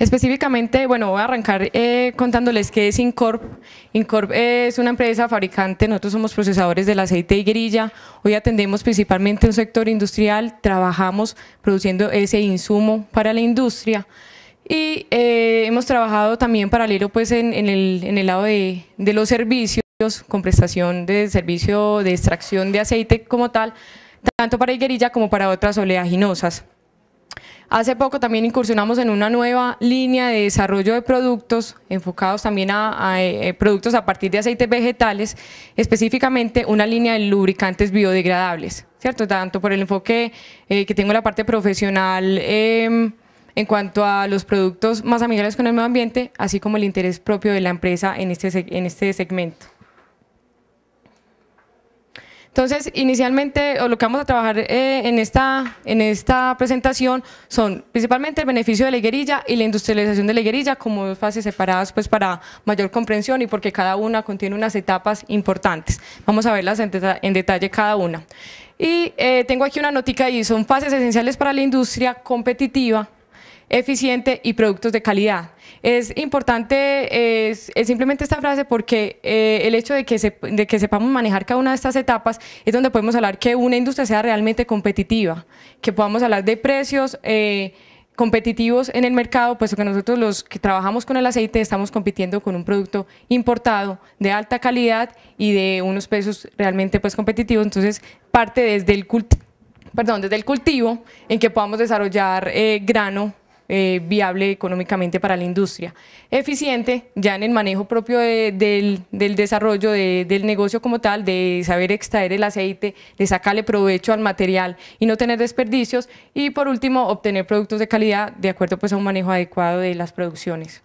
Específicamente, bueno, voy a arrancar eh, contándoles qué es Incorp. Incorp es una empresa fabricante, nosotros somos procesadores del aceite de higuerilla, hoy atendemos principalmente un sector industrial, trabajamos produciendo ese insumo para la industria y eh, hemos trabajado también paralelo pues en, el, en el, lado de, de los servicios, con prestación de servicio de extracción de aceite como tal, tanto para higuerilla como para otras oleaginosas. Hace poco también incursionamos en una nueva línea de desarrollo de productos enfocados también a, eh, eh, productos a partir de aceites vegetales, específicamente una línea de lubricantes biodegradables, ¿cierto? Tanto por el enfoque eh, que tengo la parte profesional em, en cuanto a los productos más amigables con el medio ambiente, así como el interés propio de la empresa en este, en este segmento. Entonces, inicialmente, lo que vamos a trabajar eh, en, esta, en esta presentación son principalmente el beneficio de la higuerilla y la industrialización de la higuerilla como dos fases separadas pues, para mayor comprensión y porque cada una contiene unas etapas importantes. Vamos a verlas en, detalle cada una. Y eh, tengo aquí una notica y son fases esenciales para la industria competitiva eficiente y productos de calidad. Es importante es, simplemente esta frase porque eh, el hecho de que, se, de que sepamos manejar cada una de estas etapas es donde podemos hablar que una industria sea realmente competitiva, que podamos hablar de precios. Eh, competitivos en el mercado, puesto que nosotros los que trabajamos con el aceite estamos compitiendo con un producto importado de alta calidad y de unos precios realmente pues competitivos, entonces parte desde el, cult perdón, desde el cultivo en que podamos desarrollar eh, grano eh, viable económicamente para la industria. Eficiente ya en el manejo propio del, desarrollo del negocio como tal, de saber extraer el aceite, de sacarle provecho al material y no tener desperdicios. Y por último, obtener productos de calidad de acuerdo pues, a un manejo adecuado de las producciones.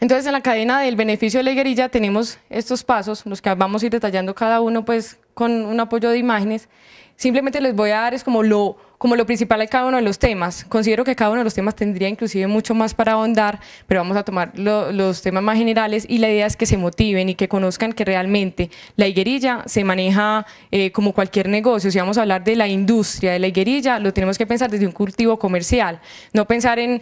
Entonces, en la cadena del beneficio de la higuerilla tenemos estos pasos, los que vamos a ir detallando cada uno pues con un apoyo de imágenes. Simplemente les voy a dar es como lo como lo principal de cada uno de los temas. Considero que cada uno de los temas tendría inclusive mucho más para ahondar, pero vamos a tomar los temas más generales y la idea es que se motiven y que conozcan que realmente la higuerilla se maneja eh, como cualquier negocio. Si vamos a hablar de la industria de la higuerilla, lo tenemos que pensar desde un cultivo comercial, no pensar en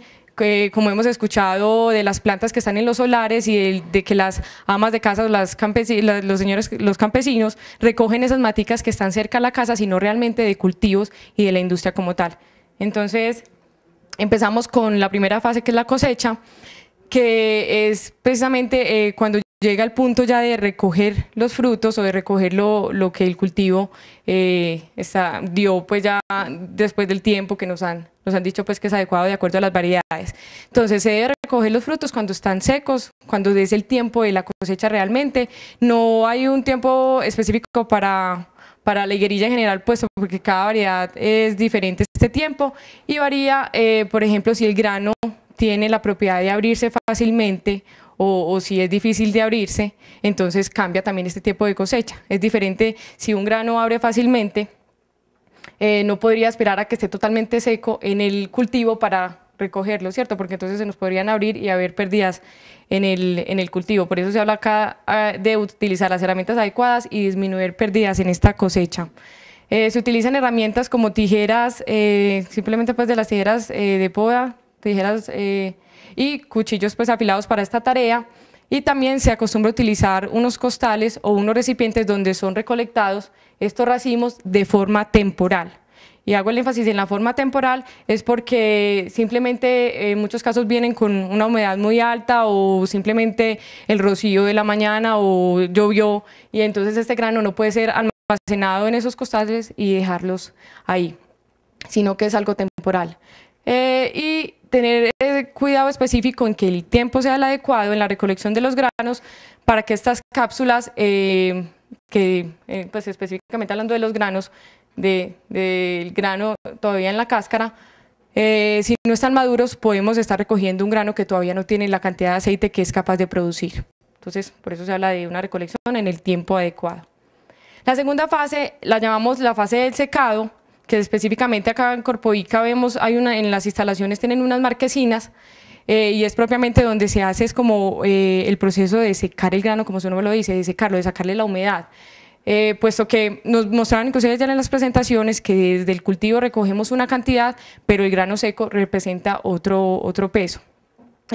como hemos escuchado, de las plantas que están en los solares y de, que las amas de casa los señores, los campesinos recogen esas maticas que están cerca a la casa, sino realmente de cultivos y de la industria como tal. Entonces, empezamos con la primera fase que es la cosecha, que es precisamente eh, cuando llega el punto ya de recoger los frutos o de recoger lo, que el cultivo eh, dio pues ya después del tiempo que nos han, nos han dicho pues que es adecuado de acuerdo a las variedades. Entonces se debe recoger los frutos cuando están secos, cuando es el tiempo de la cosecha realmente. No hay un tiempo específico para, para la higuerilla en general, puesto porque cada variedad es diferente este tiempo y varía, eh, por ejemplo, si el grano tiene la propiedad de abrirse fácilmente o, si es difícil de abrirse, entonces cambia también este tipo de cosecha. Es diferente si un grano abre fácilmente, eh, no podría esperar a que esté totalmente seco en el cultivo para recogerlo, ¿cierto? Porque entonces se nos podrían abrir y haber pérdidas en el, en el cultivo. Por eso se habla acá ah, de utilizar las herramientas adecuadas y disminuir pérdidas en esta cosecha. Eh, se utilizan herramientas como tijeras, eh, simplemente pues de las tijeras de poda, tijeras y cuchillos pues afilados para esta tarea y también se acostumbra utilizar unos costales o unos recipientes donde son recolectados estos racimos de forma temporal. Y hago el énfasis en la forma temporal, es porque simplemente en eh, muchos casos vienen con una humedad muy alta o simplemente el rocío de la mañana o llovió y entonces este grano no puede ser almacenado en esos costales y dejarlos ahí, sino que es algo temporal. Eh, y tener eh, cuidado específico en que el tiempo sea el adecuado en la recolección de los granos para que estas cápsulas, eh, que eh, pues, específicamente hablando de los granos, del grano todavía en la cáscara, si no están maduros podemos estar recogiendo un grano que todavía no tiene la cantidad de aceite que es capaz de producir. Entonces, por eso se habla de una recolección en el tiempo adecuado. La segunda fase la llamamos la fase del secado, que específicamente acá en Corpoica vemos, hay una, en las instalaciones tienen unas marquesinas eh, y es propiamente donde se hace es como eh, el proceso de secar el grano, como uno me lo dice, de secarlo, de sacarle la humedad. Eh, puesto que nos mostraron inclusive ya en las presentaciones que desde el cultivo recogemos una cantidad, pero el grano seco representa otro, otro peso.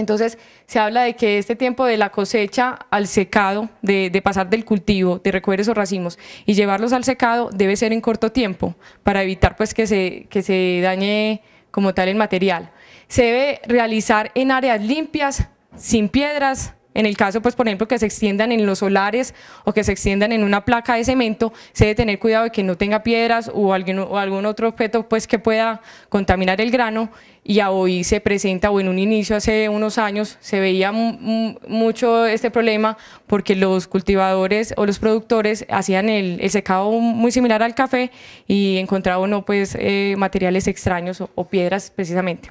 Entonces se habla de que este tiempo de la cosecha al secado, de, pasar del cultivo, de recoger esos racimos y llevarlos al secado debe ser en corto tiempo para evitar pues que se, que se dañe como tal el material. Se debe realizar en áreas limpias, sin piedras, en el caso, pues por ejemplo, que se extiendan en los solares o que se extiendan en una placa de cemento, se debe tener cuidado de que no tenga piedras o algún, otro objeto pues, que pueda contaminar el grano y hoy se presenta, o en un inicio hace unos años se veía mucho este problema porque los cultivadores o los productores hacían el, secado muy similar al café y encontraban pues, eh, materiales extraños o piedras precisamente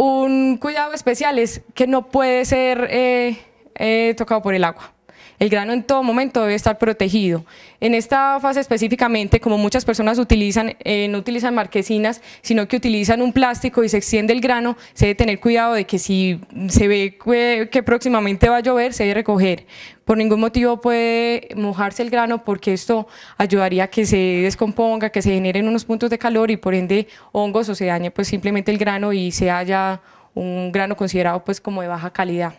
un cuidado especial es que no puede ser eh, eh, tocado por el agua. El grano en todo momento debe estar protegido. En esta fase específicamente, como muchas personas utilizan, eh, no utilizan marquesinas, sino que utilizan un plástico y se extiende el grano, se debe tener cuidado de que si se ve que próximamente va a llover, se debe recoger. Por ningún motivo puede mojarse el grano porque esto ayudaría a que se descomponga, que se generen unos puntos de calor y por ende hongos o se dañe pues simplemente el grano y se haya un grano considerado pues como de baja calidad.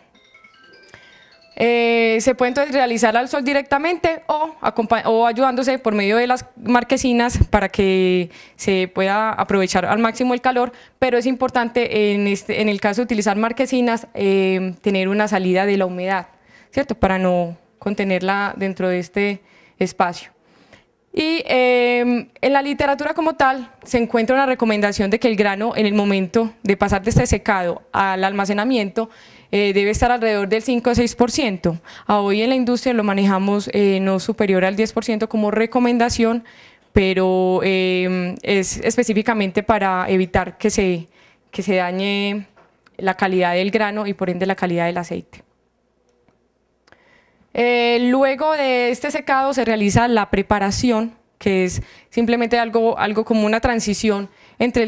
Eh, se puede entonces, realizar al sol directamente o, ayudándose por medio de las marquesinas para que se pueda aprovechar al máximo el calor, pero es importante en, este, el caso de utilizar marquesinas em, tener una salida de la humedad, ¿cierto? Para no contenerla dentro de este espacio. Y em, en la literatura como tal se encuentra una recomendación de que el grano en el momento de pasar de este secado al almacenamiento eh, debe estar alrededor del 5 o 6%. hoy en la industria lo manejamos eh, no superior al 10% como recomendación, pero em, es específicamente para evitar que se, se dañe la calidad del grano y por ende la calidad del aceite. Eh, luego de este secado se realiza la preparación, que es simplemente algo, algo como una transición entre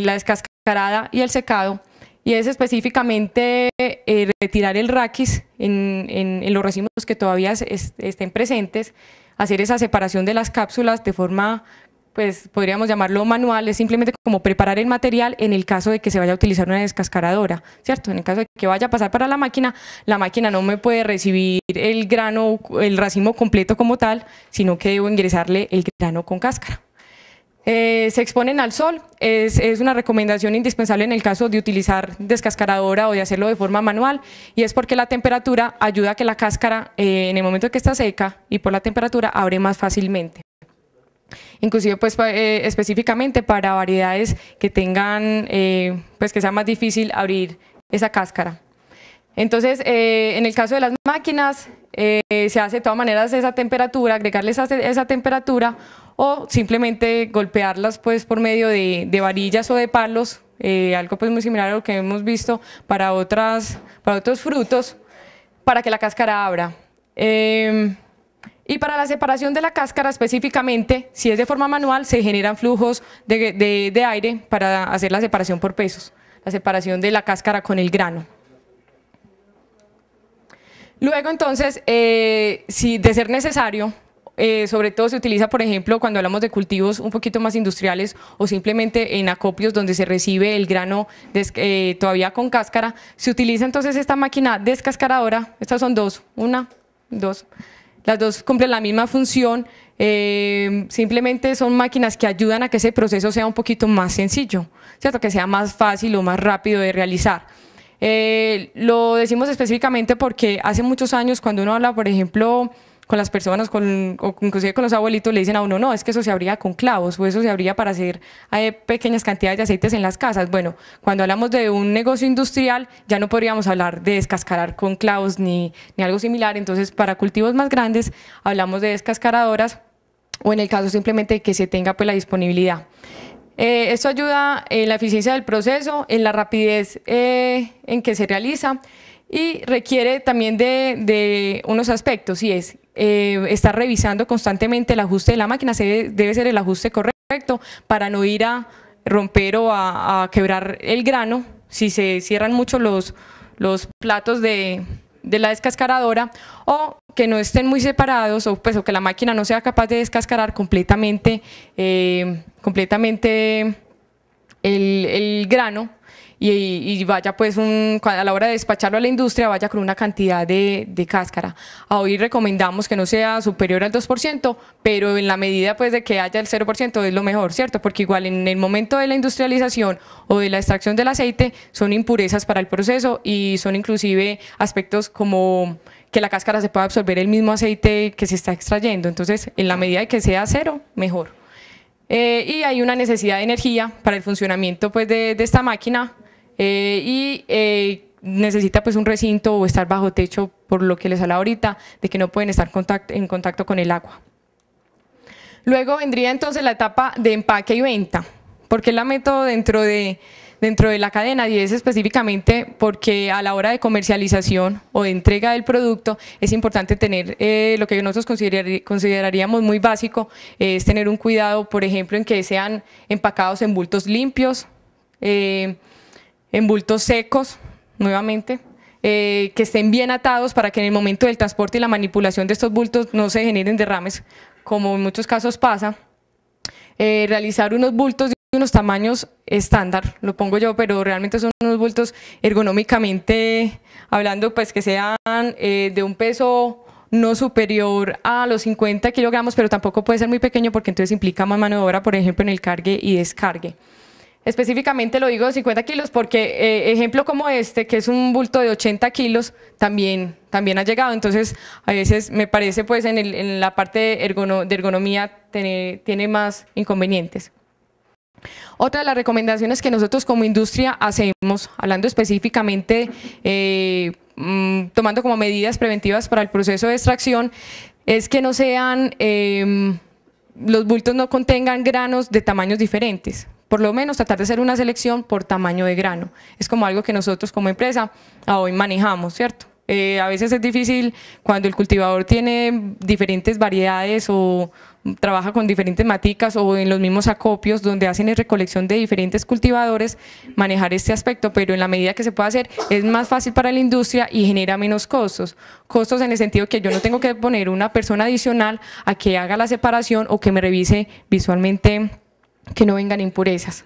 la descascarada y el secado, y es específicamente eh, retirar el raquis en, los racimos que todavía estén presentes, hacer esa separación de las cápsulas de forma, pues podríamos llamarlo manual, es simplemente como preparar el material en el caso de que se vaya a utilizar una descascaradora, ¿cierto? En el caso de que vaya a pasar para la máquina, la máquina no me puede recibir el grano, el racimo completo como tal, sino que debo ingresarle el grano con cáscara. Eh, se exponen al sol, es, es, una recomendación indispensable en el caso de utilizar descascaradora o de hacerlo de forma manual y es porque la temperatura ayuda a que la cáscara eh, en el momento que está seca y por la temperatura abre más fácilmente inclusive pues eh, específicamente para variedades que tengan, pues que sea más difícil abrir esa cáscara. Entonces, en el caso de las máquinas, se hace de todas maneras esa temperatura, agregarles esa, esa temperatura o simplemente golpearlas pues por medio de, varillas o de palos, eh, algo pues muy similar a lo que hemos visto para, otras, para otros frutos, para que la cáscara abra. Em, y para la separación de la cáscara específicamente, si es de forma manual, se generan flujos de, aire para hacer la separación por pesos, la separación de la cáscara con el grano. Luego entonces, eh, si de ser necesario, eh, sobre todo se utiliza, por ejemplo, cuando hablamos de cultivos un poquito más industriales o simplemente en acopios donde se recibe el grano eh, todavía con cáscara, se utiliza entonces esta máquina descascaradora, estas son dos, una, dos, las dos cumplen la misma función, eh, simplemente son máquinas que ayudan a que ese proceso sea un poquito más sencillo, ¿cierto? que sea más fácil o más rápido de realizar. lo decimos específicamente porque hace muchos años cuando uno habla, por ejemplo, con las personas, con, o inclusive con los abuelitos, le dicen a uno, no, es que eso se abría con clavos o eso se abría para hacer eh, pequeñas cantidades de aceites en las casas. Bueno, cuando hablamos de un negocio industrial, ya no podríamos hablar de descascarar con clavos ni, ni algo similar. Entonces, para cultivos más grandes, hablamos de descascaradoras o en el caso simplemente que se tenga pues, la disponibilidad. Eh, esto ayuda en la eficiencia del proceso, en la rapidez eh, en que se realiza y requiere también de, de unos aspectos y es eh, estar revisando constantemente el ajuste de la máquina, debe ser el ajuste correcto para no ir a romper o a, quebrar el grano si se cierran mucho los, los platos de, la descascaradora o que no estén muy separados o, pues, que la máquina no sea capaz de descascarar completamente, eh, completamente el, grano y, vaya pues un, a la hora de despacharlo a la industria vaya con una cantidad de, cáscara. Hoy recomendamos que no sea superior al 2%, pero en la medida pues de que haya el 0% es lo mejor, ¿cierto? Porque igual en el momento de la industrialización o de la extracción del aceite son impurezas para el proceso y son inclusive aspectos como que la cáscara se pueda absorber el mismo aceite que se está extrayendo. Entonces, en la medida de que sea cero, mejor. Eh, y hay una necesidad de energía para el funcionamiento pues, de, de esta máquina. Eh, y eh, necesita pues un recinto o estar bajo techo por lo que les habla ahorita, de que no pueden estar en contacto con el agua. Luego vendría entonces la etapa de empaque y venta, porque la meto dentro de, dentro de la cadena y es específicamente porque a la hora de comercialización o de entrega del producto es importante tener eh, lo que nosotros consideraríamos muy básico, es tener un cuidado, por ejemplo, en que sean empacados en bultos limpios, eh, en bultos secos, nuevamente, eh, que estén bien atados para que en el momento del transporte y la manipulación de estos bultos no se generen derrames, como en muchos casos pasa. Eh, realizar unos bultos de unos tamaños estándar, lo pongo yo, pero realmente son unos bultos ergonómicamente hablando, pues que sean eh, de un peso no superior a los 50 kilogramos, pero tampoco puede ser muy pequeño porque entonces implica más mano por ejemplo, en el cargue y descargue específicamente lo digo de 50 kilos, porque eh, ejemplo como este, que es un bulto de 80 kilos, también, también ha llegado. Entonces, a veces me parece pues en, la parte de, ergonomía tiene, más inconvenientes. Otra de las recomendaciones que nosotros como industria hacemos, hablando específicamente, eh, mm, tomando como medidas preventivas para el proceso de extracción, es que no sean, eh, los bultos no contengan granos de tamaños diferentes por lo menos tratar de hacer una selección por tamaño de grano. Es como algo que nosotros como empresa hoy manejamos, ¿cierto? Eh, a veces es difícil cuando el cultivador tiene diferentes variedades o trabaja con diferentes maticas o en los mismos acopios donde hacen recolección de diferentes cultivadores, manejar este aspecto, pero en la medida que se puede hacer es más fácil para la industria y genera menos costos. Costos en el sentido que yo no tengo que poner una persona adicional a que haga la separación o que me revise visualmente que no vengan impurezas.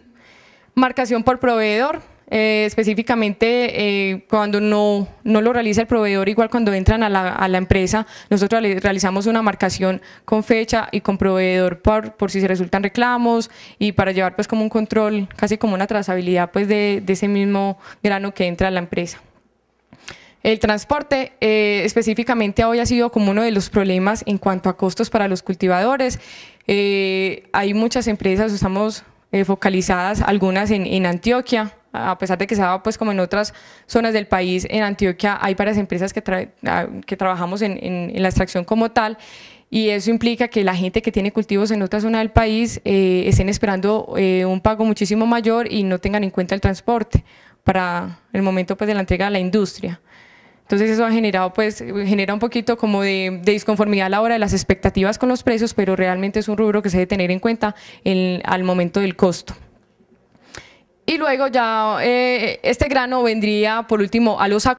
Marcación por proveedor, eh, específicamente eh, cuando no, lo realiza el proveedor, igual cuando entran a la, empresa, nosotros realizamos una marcación con fecha y con proveedor por, por, si se resultan reclamos y para llevar pues como un control, casi como una trazabilidad pues de, ese mismo grano que entra a la empresa. El transporte eh, específicamente hoy ha sido como uno de los problemas en cuanto a costos para los cultivadores eh, hay muchas empresas, estamos eh, focalizadas, algunas en, Antioquia, a pesar de que estaba pues como en otras zonas del país, en Antioquia hay varias empresas que, ah, que trabajamos en, la extracción como tal y eso implica que la gente que tiene cultivos en otra zona del país eh, estén esperando un pago muchísimo mayor y no tengan en cuenta el transporte para el momento pues, de la entrega a la industria. Entonces eso ha generado, pues, genera un poquito como de, disconformidad a la hora de las expectativas con los precios, pero realmente es un rubro que se debe tener en cuenta al momento del costo. Y luego ya eh, este grano vendría por último a los